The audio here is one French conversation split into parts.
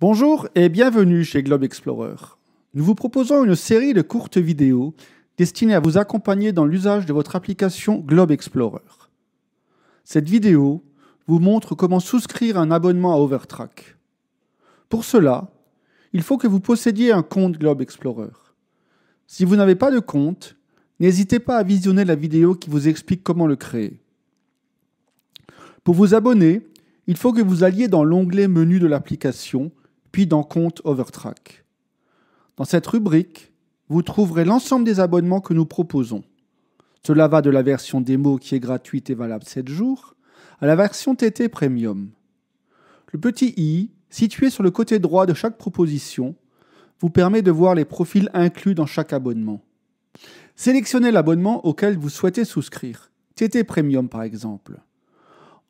Bonjour et bienvenue chez Globe Explorer. Nous vous proposons une série de courtes vidéos destinées à vous accompagner dans l'usage de votre application Globe Explorer. Cette vidéo vous montre comment souscrire un abonnement à Overtrack. Pour cela, il faut que vous possédiez un compte Globe Explorer. Si vous n'avez pas de compte, n'hésitez pas à visionner la vidéo qui vous explique comment le créer. Pour vous abonner, il faut que vous alliez dans l'onglet Menu de l'application puis dans Compte Overtrack. Dans cette rubrique, vous trouverez l'ensemble des abonnements que nous proposons. Cela va de la version démo qui est gratuite et valable 7 jours à la version TT Premium. Le petit i, situé sur le côté droit de chaque proposition, vous permet de voir les profils inclus dans chaque abonnement. Sélectionnez l'abonnement auquel vous souhaitez souscrire, TT Premium par exemple.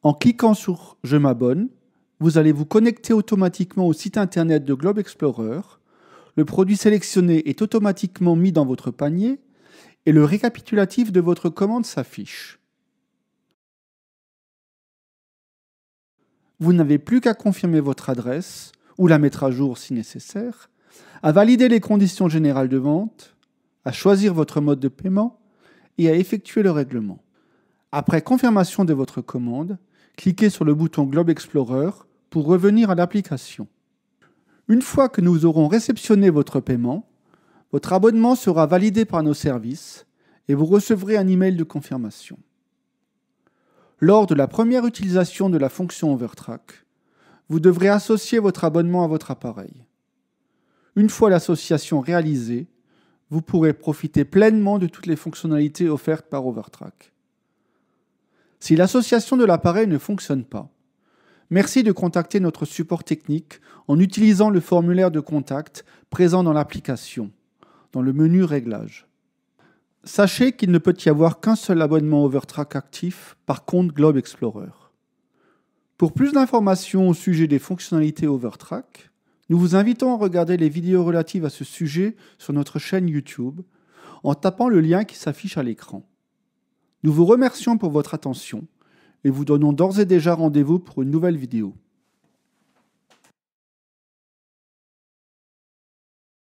En cliquant sur Je m'abonne, vous allez vous connecter automatiquement au site internet de Globe Explorer. Le produit sélectionné est automatiquement mis dans votre panier et le récapitulatif de votre commande s'affiche. Vous n'avez plus qu'à confirmer votre adresse ou la mettre à jour si nécessaire, à valider les conditions générales de vente, à choisir votre mode de paiement et à effectuer le règlement. Après confirmation de votre commande, cliquez sur le bouton Globe Explorer pour revenir à l'application. Une fois que nous aurons réceptionné votre paiement, votre abonnement sera validé par nos services et vous recevrez un email de confirmation. Lors de la première utilisation de la fonction Overtrack, vous devrez associer votre abonnement à votre appareil. Une fois l'association réalisée, vous pourrez profiter pleinement de toutes les fonctionnalités offertes par Overtrack. Si l'association de l'appareil ne fonctionne pas, Merci de contacter notre support technique en utilisant le formulaire de contact présent dans l'application, dans le menu Réglages. Sachez qu'il ne peut y avoir qu'un seul abonnement Overtrack actif par compte Globe Explorer. Pour plus d'informations au sujet des fonctionnalités Overtrack, nous vous invitons à regarder les vidéos relatives à ce sujet sur notre chaîne YouTube en tapant le lien qui s'affiche à l'écran. Nous vous remercions pour votre attention et vous donnons d'ores et déjà rendez-vous pour une nouvelle vidéo.